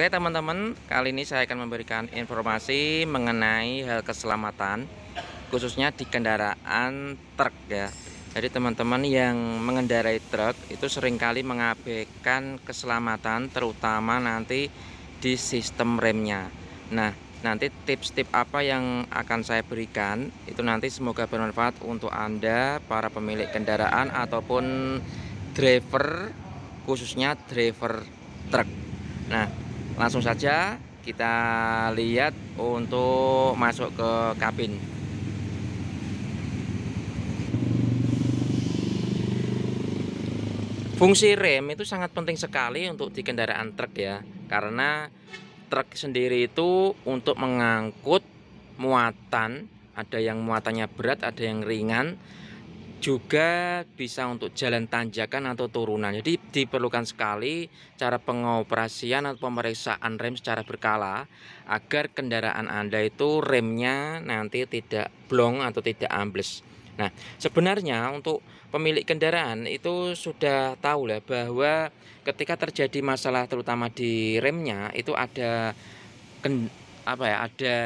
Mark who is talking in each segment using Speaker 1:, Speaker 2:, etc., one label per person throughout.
Speaker 1: Oke teman-teman, kali ini saya akan memberikan informasi mengenai hal keselamatan khususnya di kendaraan truk ya. Jadi teman-teman yang mengendarai truk itu seringkali mengabaikan keselamatan terutama nanti di sistem remnya. Nah, nanti tips-tips apa yang akan saya berikan itu nanti semoga bermanfaat untuk Anda para pemilik kendaraan ataupun driver khususnya driver truk. Nah, langsung saja kita lihat untuk masuk ke kabin fungsi rem itu sangat penting sekali untuk di kendaraan truk ya karena truk sendiri itu untuk mengangkut muatan ada yang muatannya berat ada yang ringan juga bisa untuk jalan tanjakan atau turunan jadi diperlukan sekali cara pengoperasian atau pemeriksaan rem secara berkala agar kendaraan anda itu remnya nanti tidak blong atau tidak ambles nah sebenarnya untuk pemilik kendaraan itu sudah tahu lah bahwa ketika terjadi masalah terutama di remnya itu ada apa ya ada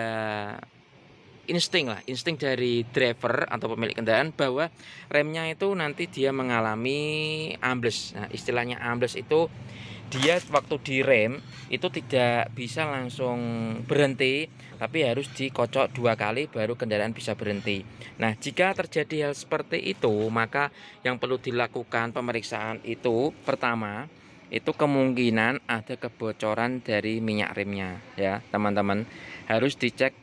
Speaker 1: insting lah, insting dari driver atau pemilik kendaraan bahwa remnya itu nanti dia mengalami ambles. Nah, istilahnya ambles itu dia waktu direm itu tidak bisa langsung berhenti tapi harus dikocok dua kali baru kendaraan bisa berhenti nah jika terjadi hal seperti itu maka yang perlu dilakukan pemeriksaan itu pertama itu kemungkinan ada kebocoran dari minyak remnya ya teman-teman harus dicek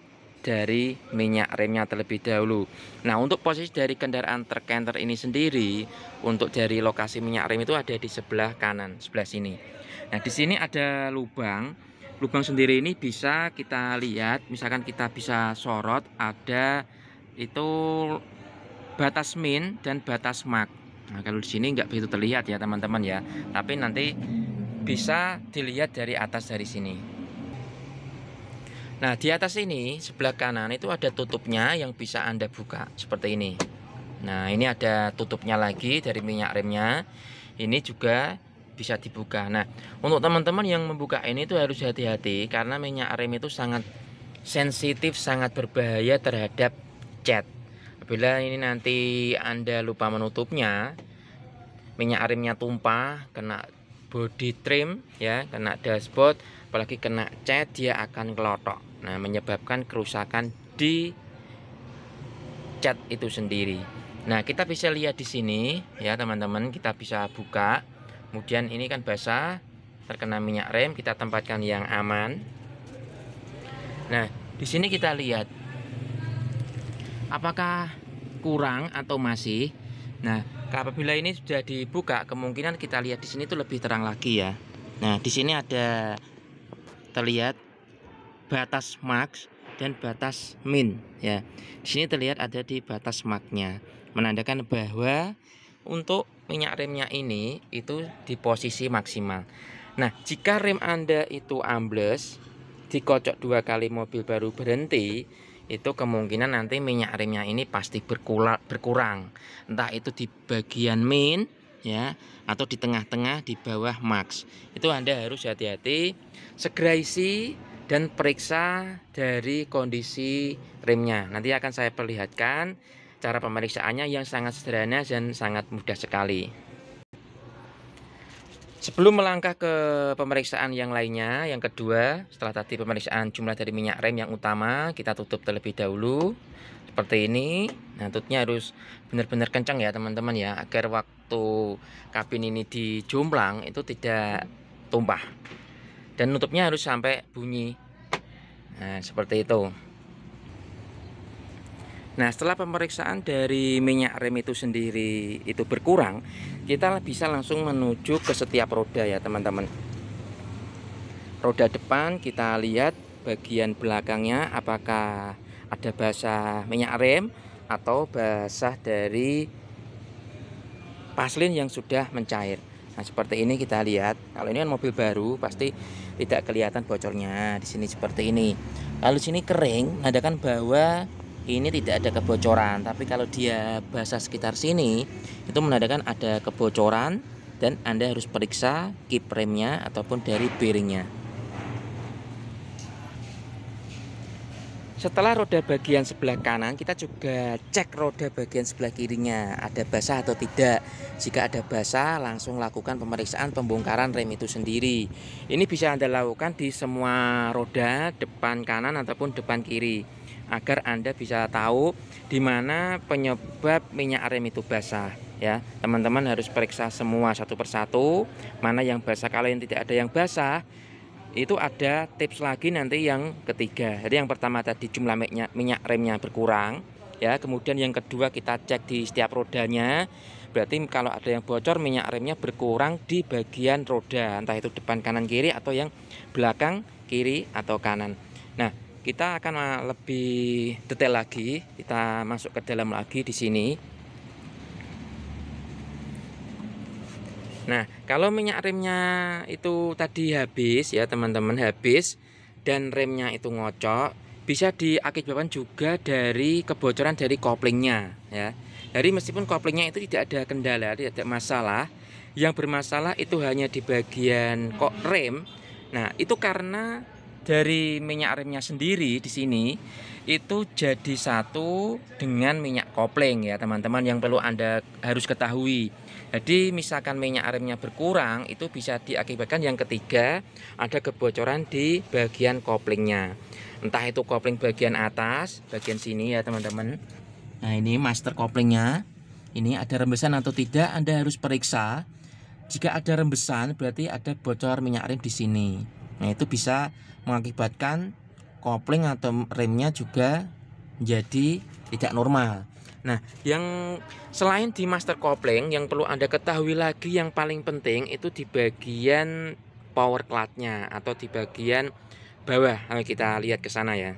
Speaker 1: dari minyak remnya terlebih dahulu. Nah, untuk posisi dari kendaraan terkenter ini sendiri, untuk dari lokasi minyak rem itu ada di sebelah kanan, sebelah sini. Nah, di sini ada lubang. Lubang sendiri ini bisa kita lihat, misalkan kita bisa sorot ada itu batas min dan batas mak. Nah, kalau di sini nggak begitu terlihat ya teman-teman ya, tapi nanti bisa dilihat dari atas dari sini. Nah, di atas ini sebelah kanan itu ada tutupnya yang bisa Anda buka seperti ini. Nah, ini ada tutupnya lagi dari minyak remnya. Ini juga bisa dibuka. Nah, untuk teman-teman yang membuka ini itu harus hati-hati karena minyak rem itu sangat sensitif, sangat berbahaya terhadap cat. Bila ini nanti Anda lupa menutupnya, minyak remnya tumpah, kena body trim ya, kena dashboard, apalagi kena cat dia akan kelotok. Nah, menyebabkan kerusakan di cat itu sendiri. Nah, kita bisa lihat di sini ya, teman-teman, kita bisa buka. Kemudian ini kan basah, terkena minyak rem, kita tempatkan yang aman. Nah, di sini kita lihat apakah kurang atau masih. Nah, apabila ini sudah dibuka, kemungkinan kita lihat di sini itu lebih terang lagi ya. Nah, di sini ada terlihat batas max dan batas min ya. Di sini terlihat ada di batas maxnya menandakan bahwa untuk minyak remnya ini itu di posisi maksimal. Nah, jika rem Anda itu ambles, dikocok dua kali mobil baru berhenti, itu kemungkinan nanti minyak remnya ini pasti berkula, berkurang. Entah itu di bagian min ya atau di tengah-tengah di bawah max. Itu Anda harus hati-hati, segera isi dan periksa dari kondisi remnya. Nanti akan saya perlihatkan cara pemeriksaannya yang sangat sederhana dan sangat mudah sekali. Sebelum melangkah ke pemeriksaan yang lainnya, yang kedua, setelah tadi pemeriksaan jumlah dari minyak rem yang utama, kita tutup terlebih dahulu. Seperti ini, nah tutupnya harus benar-benar kencang ya teman-teman ya, agar waktu kabin ini dijomplang itu tidak tumpah dan nutupnya harus sampai bunyi nah seperti itu Nah setelah pemeriksaan dari minyak rem itu sendiri itu berkurang Kita bisa langsung menuju ke setiap roda ya teman-teman Roda depan kita lihat bagian belakangnya apakah ada basah minyak rem Atau basah dari paslin yang sudah mencair Nah, seperti ini kita lihat. Kalau ini kan mobil baru, pasti tidak kelihatan bocornya. Di sini seperti ini. kalau sini kering, menandakan bahwa ini tidak ada kebocoran. Tapi kalau dia basah sekitar sini, itu menandakan ada kebocoran dan Anda harus periksa kip remnya ataupun dari bearingnya. Setelah roda bagian sebelah kanan, kita juga cek roda bagian sebelah kirinya, ada basah atau tidak. Jika ada basah, langsung lakukan pemeriksaan pembongkaran rem itu sendiri. Ini bisa Anda lakukan di semua roda, depan kanan ataupun depan kiri, agar Anda bisa tahu di mana penyebab minyak rem itu basah. Ya, teman-teman harus periksa semua satu persatu, mana yang basah. Kalau yang tidak ada yang basah, itu ada tips lagi nanti yang ketiga. Jadi yang pertama tadi jumlah minyak, minyak remnya berkurang, ya. Kemudian yang kedua kita cek di setiap rodanya. Berarti kalau ada yang bocor minyak remnya berkurang di bagian roda, entah itu depan kanan kiri atau yang belakang kiri atau kanan. Nah, kita akan lebih detail lagi. Kita masuk ke dalam lagi di sini. Nah, kalau minyak remnya itu tadi habis ya teman-teman habis dan remnya itu ngocok, bisa diakibatkan juga dari kebocoran dari koplingnya ya. Jadi meskipun koplingnya itu tidak ada kendala, tidak ada masalah, yang bermasalah itu hanya di bagian kok rem. Nah, itu karena dari minyak remnya sendiri di sini itu jadi satu dengan minyak kopling ya teman-teman yang perlu Anda harus ketahui. Jadi misalkan minyak remnya berkurang itu bisa diakibatkan yang ketiga ada kebocoran di bagian koplingnya. Entah itu kopling bagian atas, bagian sini ya teman-teman. Nah ini master koplingnya. Ini ada rembesan atau tidak Anda harus periksa. Jika ada rembesan berarti ada bocor minyak rem di sini. Nah itu bisa mengakibatkan kopling atau remnya juga jadi tidak normal. Nah, yang selain di master kopling yang perlu Anda ketahui lagi yang paling penting itu di bagian power clutch-nya atau di bagian bawah. Ayo kita lihat ke sana ya.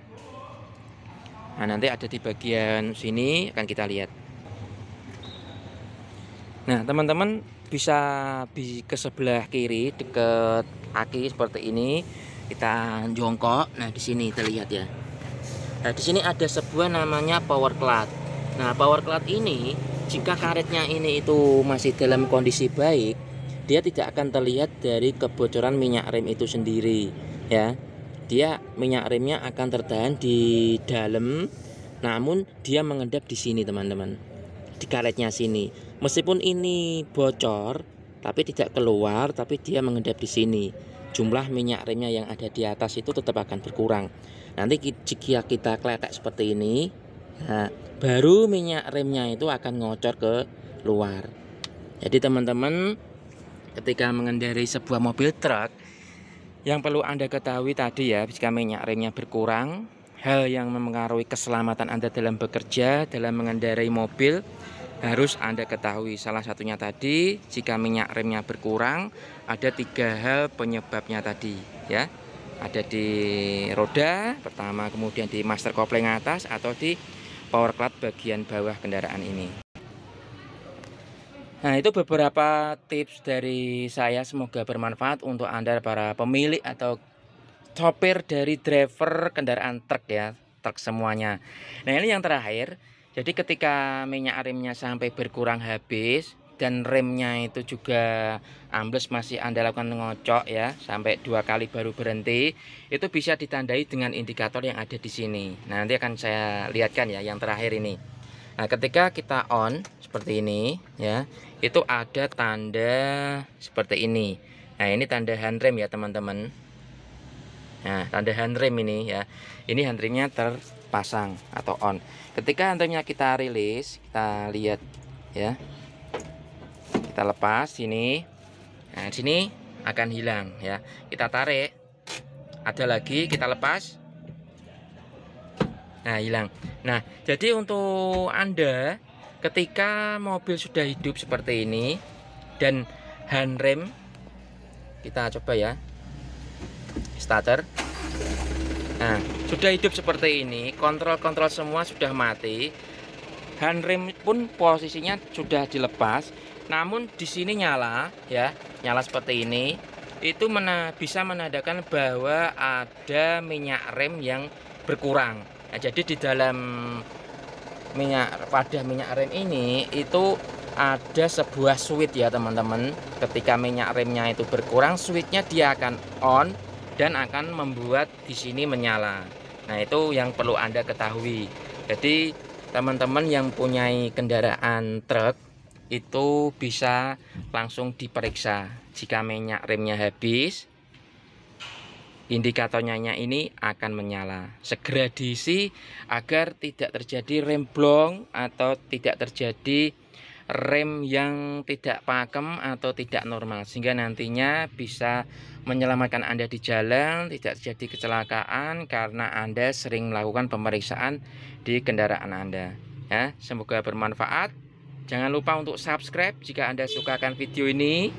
Speaker 1: Nah, nanti ada di bagian sini akan kita lihat. Nah, teman-teman bisa di ke sebelah kiri dekat aki seperti ini. Kita jongkok. Nah, di sini terlihat ya. Nah, di sini ada sebuah namanya power clutch Nah, power cloud ini jika karetnya ini itu masih dalam kondisi baik, dia tidak akan terlihat dari kebocoran minyak rem itu sendiri, ya. Dia minyak remnya akan tertahan di dalam namun dia mengendap di sini, teman-teman. Di karetnya sini. Meskipun ini bocor tapi tidak keluar, tapi dia mengendap di sini. Jumlah minyak remnya yang ada di atas itu tetap akan berkurang. Nanti jika kita kletek seperti ini, baru minyak remnya itu akan ngocor ke luar. Jadi teman-teman ketika mengendarai sebuah mobil truk yang perlu Anda ketahui tadi ya, jika minyak remnya berkurang, hal yang mempengaruhi keselamatan Anda dalam bekerja, dalam mengendarai mobil harus Anda ketahui. Salah satunya tadi, jika minyak remnya berkurang, ada tiga hal penyebabnya tadi ya. Ada di roda, pertama kemudian di master kopling atas atau di power clutch bagian bawah kendaraan ini Nah itu beberapa tips dari saya semoga bermanfaat untuk Anda para pemilik atau sopir dari driver kendaraan truk ya truk semuanya Nah ini yang terakhir jadi ketika minyak remnya sampai berkurang habis dan remnya itu juga ambles masih Anda lakukan ngocok ya sampai dua kali baru berhenti itu bisa ditandai dengan indikator yang ada di sini nah, nanti akan saya lihatkan ya yang terakhir ini nah ketika kita on seperti ini ya itu ada tanda seperti ini nah ini tanda hand rem ya teman-teman nah tanda hand rem ini ya ini remnya terpasang atau on ketika handremnya kita rilis kita lihat ya kita lepas sini nah sini akan hilang ya kita tarik ada lagi kita lepas nah hilang nah jadi untuk anda ketika mobil sudah hidup seperti ini dan handrem kita coba ya starter nah sudah hidup seperti ini kontrol-kontrol semua sudah mati handrem pun posisinya sudah dilepas namun di sini nyala ya, nyala seperti ini itu mena bisa menandakan bahwa ada minyak rem yang berkurang. Nah, jadi di dalam minyak pada minyak rem ini itu ada sebuah switch ya teman-teman ketika minyak remnya itu berkurang switchnya dia akan on dan akan membuat di sini menyala nah itu yang perlu anda ketahui jadi teman-teman yang punya kendaraan truk itu bisa langsung diperiksa jika minyak remnya habis indikatornya ini akan menyala segera diisi agar tidak terjadi rem blong atau tidak terjadi rem yang tidak pakem atau tidak normal sehingga nantinya bisa menyelamatkan Anda di jalan tidak terjadi kecelakaan karena Anda sering melakukan pemeriksaan di kendaraan Anda ya semoga bermanfaat Jangan lupa untuk subscribe jika Anda sukakan video ini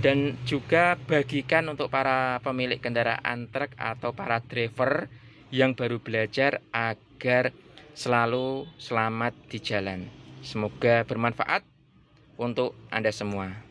Speaker 1: dan juga bagikan untuk para pemilik kendaraan truk atau para driver yang baru belajar agar selalu selamat di jalan. Semoga bermanfaat untuk Anda semua.